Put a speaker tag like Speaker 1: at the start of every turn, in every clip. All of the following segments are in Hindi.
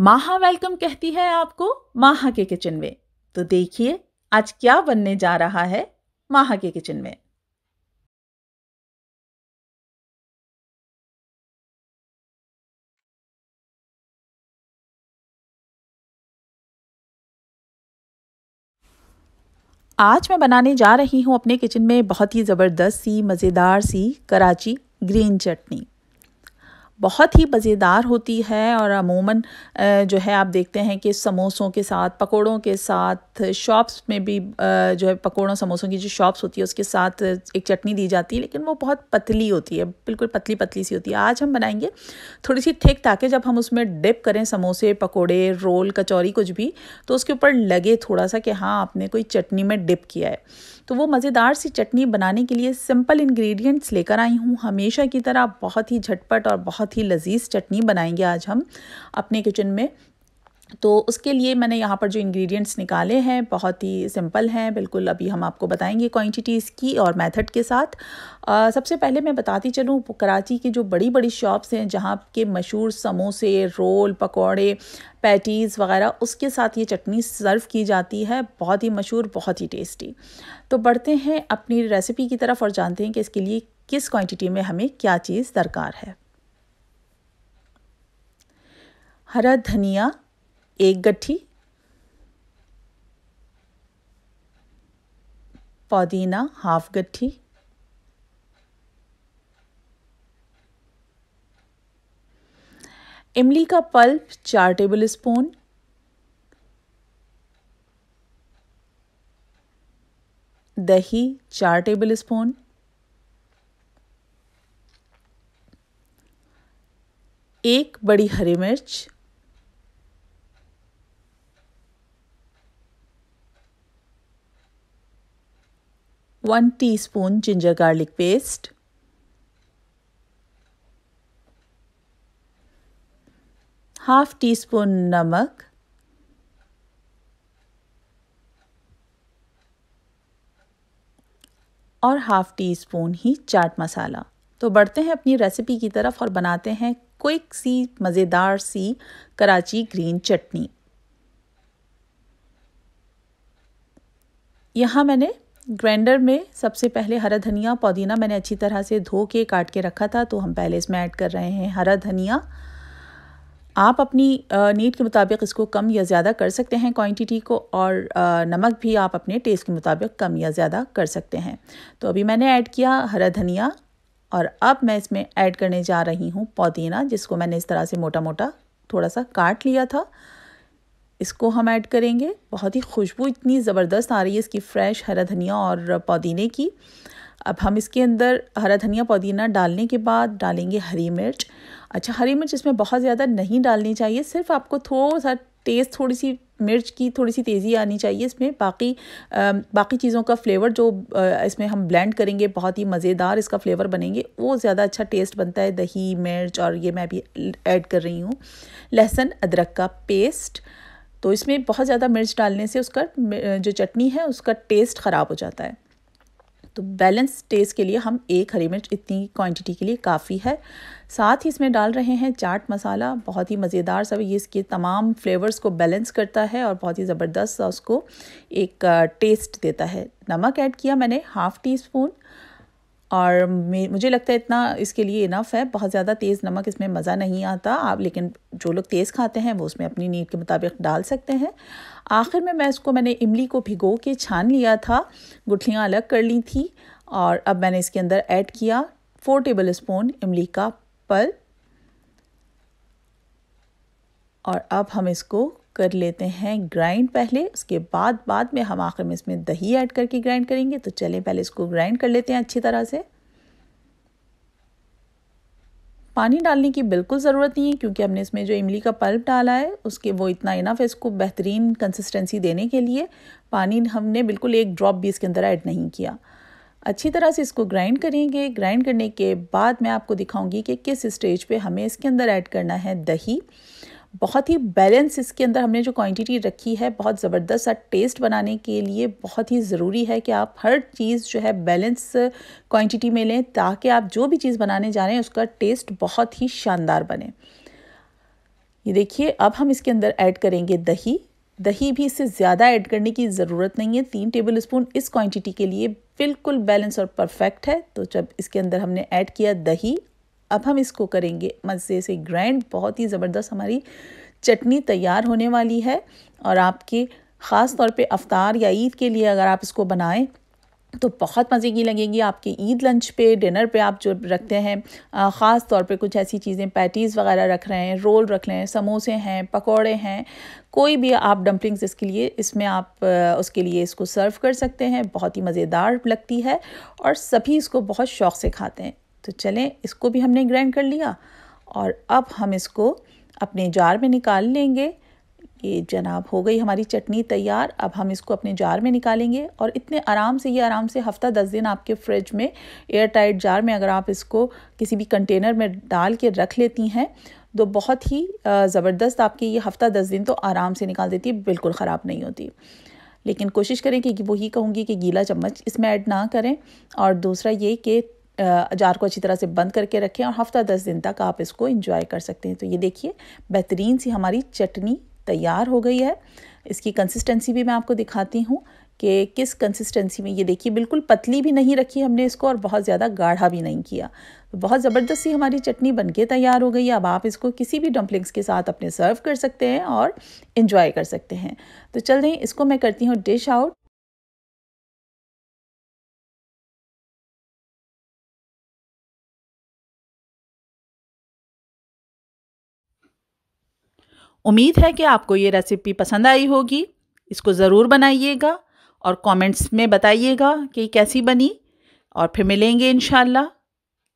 Speaker 1: माहा वेलकम कहती है आपको माहा के किचन में तो देखिए आज क्या बनने जा रहा है माहा के किचन में आज मैं बनाने जा रही हूं अपने किचन में बहुत ही ज़बरदस्त सी मज़ेदार सी कराची ग्रीन चटनी बहुत ही मज़ेदार होती है और अमूमन जो है आप देखते हैं कि समोसों के साथ पकोड़ों के साथ शॉप्स में भी जो है पकोड़ों समोसों की जो शॉप्स होती है उसके साथ एक चटनी दी जाती है लेकिन वो बहुत पतली होती है बिल्कुल पतली पतली सी होती है आज हम बनाएंगे थोड़ी सी थिक ताकि जब हम उसमें डिप करें समोसे पकौड़े रोल कचौरी कुछ भी तो उसके ऊपर लगे थोड़ा सा कि हाँ आपने कोई चटनी में डिप किया है तो वो मज़ेदार सी चटनी बनाने के लिए सिंपल इन्ग्रीडियंट्स लेकर आई हूँ हमेशा की तरह बहुत ही झटपट और बहुत बहुत ही लजीज चटनी बनाएंगे आज हम अपने किचन में तो उसके लिए मैंने यहाँ पर जो इंग्रेडिएंट्स निकाले हैं बहुत ही सिंपल हैं बिल्कुल अभी हम आपको बताएंगे क्वांटिटीज़ की और मेथड के साथ आ, सबसे पहले मैं बताती चलूँ कराची की जो बड़ी बड़ी शॉप्स हैं जहाँ के मशहूर समोसे रोल पकौड़े पैटीज़ वगैरह उसके साथ ये चटनी सर्व की जाती है बहुत ही मशहूर बहुत ही टेस्टी तो बढ़ते हैं अपनी रेसिपी की तरफ और जानते हैं कि इसके लिए किस क्वान्टिटी में हमें क्या चीज़ दरकार है हरा धनिया एक गट्ठी पुदीना हाफ गट्ठी इमली का पल्प चार टेबल स्पून दही चार टेबल स्पून एक बड़ी हरी मिर्च 1 teaspoon ginger garlic paste, 1 half teaspoon namak, 1 और हाफ़ टी स्पून ही चाट मसाला तो बढ़ते हैं अपनी रेसिपी की तरफ और बनाते हैं क्विक सी मज़ेदार सी कराची ग्रीन चटनी यहाँ मैंने ग्राइंडर में सबसे पहले हरा धनिया पुदीना मैंने अच्छी तरह से धो के काट के रखा था तो हम पहले इसमें ऐड कर रहे हैं हरा धनिया आप अपनी नीड के मुताबिक इसको कम या ज़्यादा कर सकते हैं क्वांटिटी को और नमक भी आप अपने टेस्ट के मुताबिक कम या ज़्यादा कर सकते हैं तो अभी मैंने ऐड किया हरा धनिया और अब मैं इसमें ऐड करने जा रही हूँ पुदीना जिसको मैंने इस तरह से मोटा मोटा थोड़ा सा काट लिया था इसको हम ऐड करेंगे बहुत ही खुशबू इतनी ज़बरदस्त आ रही है इसकी फ्रेश हरा धनिया और पुदीने की अब हम इसके अंदर हरा धनिया पुदीना डालने के बाद डालेंगे हरी मिर्च अच्छा हरी मिर्च इसमें बहुत ज़्यादा नहीं डालनी चाहिए सिर्फ आपको थोड़ा सा टेस्ट थोड़ी सी मिर्च की थोड़ी सी तेज़ी आनी चाहिए इसमें बाकी आ, बाकी चीज़ों का फ्लेवर जो आ, इसमें हम ब्लेंड करेंगे बहुत ही मज़ेदार इसका फ्लेवर बनेंगे वो ज़्यादा अच्छा टेस्ट बनता है दही मिर्च और ये मैं भी ऐड कर रही हूँ लहसुन अदरक का पेस्ट तो इसमें बहुत ज़्यादा मिर्च डालने से उसका जो चटनी है उसका टेस्ट ख़राब हो जाता है तो बैलेंस टेस्ट के लिए हम एक हरी मिर्च इतनी क्वांटिटी के लिए काफ़ी है साथ ही इसमें डाल रहे हैं चाट मसाला बहुत ही मज़ेदार सब ये इसके तमाम फ्लेवर्स को बैलेंस करता है और बहुत ही ज़बरदस्त सा उसको एक टेस्ट देता है नमक ऐड किया मैंने हाफ़ टी स्पून और मुझे लगता है इतना इसके लिए इनफ है बहुत ज़्यादा तेज़ नमक इसमें मज़ा नहीं आता आप लेकिन जो लोग तेज़ खाते हैं वो उसमें अपनी नीड के मुताबिक डाल सकते हैं आखिर में मैं इसको मैंने इमली को भिगो के छान लिया था गुठलियाँ अलग कर ली थी और अब मैंने इसके अंदर ऐड किया फोर टेबल स्पून इमली का पल और अब हम इसको कर लेते हैं ग्राइंड पहले उसके बाद बाद में हम आखिर में इसमें दही ऐड करके ग्राइंड करेंगे तो चलें पहले इसको ग्राइंड कर लेते हैं अच्छी तरह से पानी डालने की बिल्कुल ज़रूरत नहीं है क्योंकि हमने इसमें जो इमली का पल्प डाला है उसके वो इतना इनफ है इसको बेहतरीन कंसिस्टेंसी देने के लिए पानी हमने बिल्कुल एक ड्रॉप भी इसके अंदर ऐड नहीं किया अच्छी तरह से इसको ग्राइंड करेंगे ग्राइंड करने के बाद मैं आपको दिखाऊंगी कि किस स्टेज पे हमें इसके अंदर ऐड करना है दही बहुत ही बैलेंस इसके अंदर हमने जो क्वांटिटी रखी है बहुत ज़बरदस्त सा टेस्ट बनाने के लिए बहुत ही ज़रूरी है कि आप हर चीज़ जो है बैलेंस क्वांटिटी में लें ताकि आप जो भी चीज़ बनाने जा रहे हैं उसका टेस्ट बहुत ही शानदार बने ये देखिए अब हम इसके अंदर ऐड करेंगे दही दही भी इससे ज़्यादा ऐड करने की ज़रूरत नहीं है तीन टेबल स्पून इस क्वांटिटी के लिए बिल्कुल बैलेंस और परफेक्ट है तो जब इसके अंदर हमने ऐड किया दही अब हम इसको करेंगे मज़े से ग्रैंड बहुत ही ज़बरदस्त हमारी चटनी तैयार होने वाली है और आपके ख़ास तौर पे अफ्तार या ईद के लिए अगर आप इसको बनाएं तो बहुत मज़े की लगेगी आपके ईद लंच पे डिनर पे आप जो रखते हैं ख़ास तौर पे कुछ ऐसी चीज़ें पैटीज़ वगैरह रख रहे हैं रोल रख रहे हैं समोसे हैं पकोड़े हैं कोई भी आप डम्पलिंग्स इसके लिए इसमें आप उसके लिए इसको सर्व कर सकते हैं बहुत ही मज़ेदार लगती है और सभी इसको बहुत शौक़ से खाते हैं तो चलें इसको भी हमने ग्राइंड कर लिया और अब हम इसको अपने जार में निकाल लेंगे ये जनाब हो गई हमारी चटनी तैयार अब हम इसको अपने जार में निकालेंगे और इतने आराम से ये आराम से हफ्ता दस दिन आपके फ्रिज में एयर टाइट जार में अगर आप इसको किसी भी कंटेनर में डाल के रख लेती हैं तो बहुत ही ज़बरदस्त आपकी ये हफ्ता दस दिन तो आराम से निकाल देती है बिल्कुल ख़राब नहीं होती लेकिन कोशिश करें कि वही कहूँगी कि गीला चम्मच इसमें ऐड ना करें और दूसरा ये कि अचार को अच्छी तरह से बंद करके रखें और हफ्ता दस दिन तक आप इसको इंजॉय कर सकते हैं तो ये देखिए बेहतरीन सी हमारी चटनी तैयार हो गई है इसकी कंसिस्टेंसी भी मैं आपको दिखाती हूँ कि किस कंसिस्टेंसी में ये देखिए बिल्कुल पतली भी नहीं रखी हमने इसको और बहुत ज़्यादा गाढ़ा भी नहीं किया तो बहुत ज़बरदस्ती हमारी चटनी बनके तैयार हो गई अब आप इसको किसी भी डम्पलिंग्स के साथ अपने सर्व कर सकते हैं और इन्जॉय कर सकते हैं तो चल रहे इसको मैं करती हूँ डिश आउट उम्मीद है कि आपको ये रेसिपी पसंद आई होगी इसको ज़रूर बनाइएगा और कमेंट्स में बताइएगा कि कैसी बनी और फिर मिलेंगे इन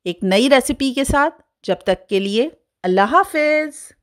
Speaker 1: एक नई रेसिपी के साथ जब तक के लिए अल्लाह हाफिज़